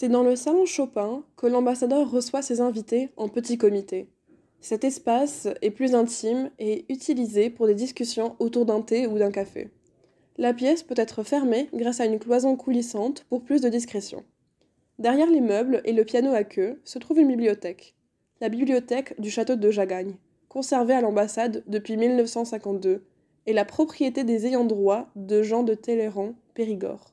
C'est dans le salon Chopin que l'ambassadeur reçoit ses invités en petit comité. Cet espace est plus intime et utilisé pour des discussions autour d'un thé ou d'un café. La pièce peut être fermée grâce à une cloison coulissante pour plus de discrétion. Derrière les meubles et le piano à queue se trouve une bibliothèque, la bibliothèque du château de Jagagne, conservée à l'ambassade depuis 1952, et la propriété des ayants droit de Jean de Talleyrand, Périgord.